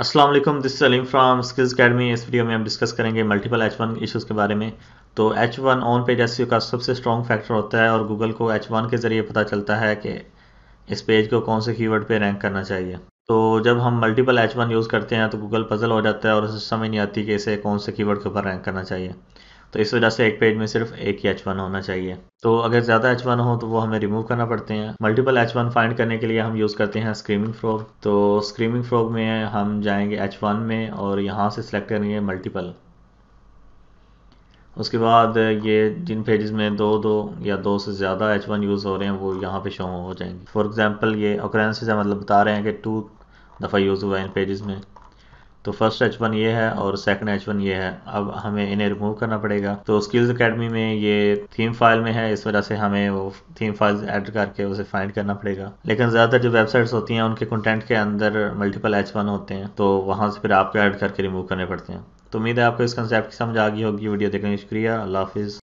Aslam this Salim from skills academy इस वीडियो में हम डिस्कस करेंगे मल्टीपल एच वन इशूज़ के बारे में तो H one on pages का सबसे स्ट्रॉन्ग फैक्टर होता है और गूगल को एच वन के ज़रिए पता चलता है कि इस पेज को कौन से कीवर्ड पे रैंक करना चाहिए तो जब हम मल्टीपल एच वन यूज़ करते हैं तो गूगल पजल हो जाता है और उसे समझ नहीं आती कि इसे कौन से कीवर्ड के ऊपर रैंक करना चाहिए तो इस वजह से एक पेज में सिर्फ एक ही एच वन होना चाहिए तो अगर ज़्यादा एच वन हो तो वो हमें रिमूव करना पड़ते हैं मल्टीपल एच वन फाइंड करने के लिए हम यूज़ करते हैं स्क्रीमिंग फ्रॉग तो स्क्रीमिंग फ्रॉग में हम जाएंगे एच वन में और यहाँ से सिलेक्ट करेंगे मल्टीपल उसके बाद ये जिन पेजेस में दो दो या दो से ज़्यादा एच वन यूज़ हो रहे हैं वो यहाँ पे शो हो जाएंगे फॉर एग्जांपल ये ओकरेंसेज मतलब बता रहे हैं कि टू दफ़ा यूज़ हुआ है इन पेजेस में तो फर्स्ट एच वन ये है और सेकंड एच वन ये है अब हमें इन्हें रिमूव करना पड़ेगा तो स्किल्स अकेडमी में ये थीम फाइल में है इस वजह से हमें वो थीम फाइल ऐड करके उसे फाइंड करना पड़ेगा लेकिन ज़्यादातर जो वेबसाइट्स होती हैं उनके कंटेंट के अंदर मल्टीपल एच वन होते हैं तो वहाँ से फिर आपको ऐड करके रिमूव करने पड़ते हैं तो उम्मीद है आपको इस कंसेप्ट की समझ आ गई होगी वीडियो देखने का शुक्रिया अल्लाह हाफिज़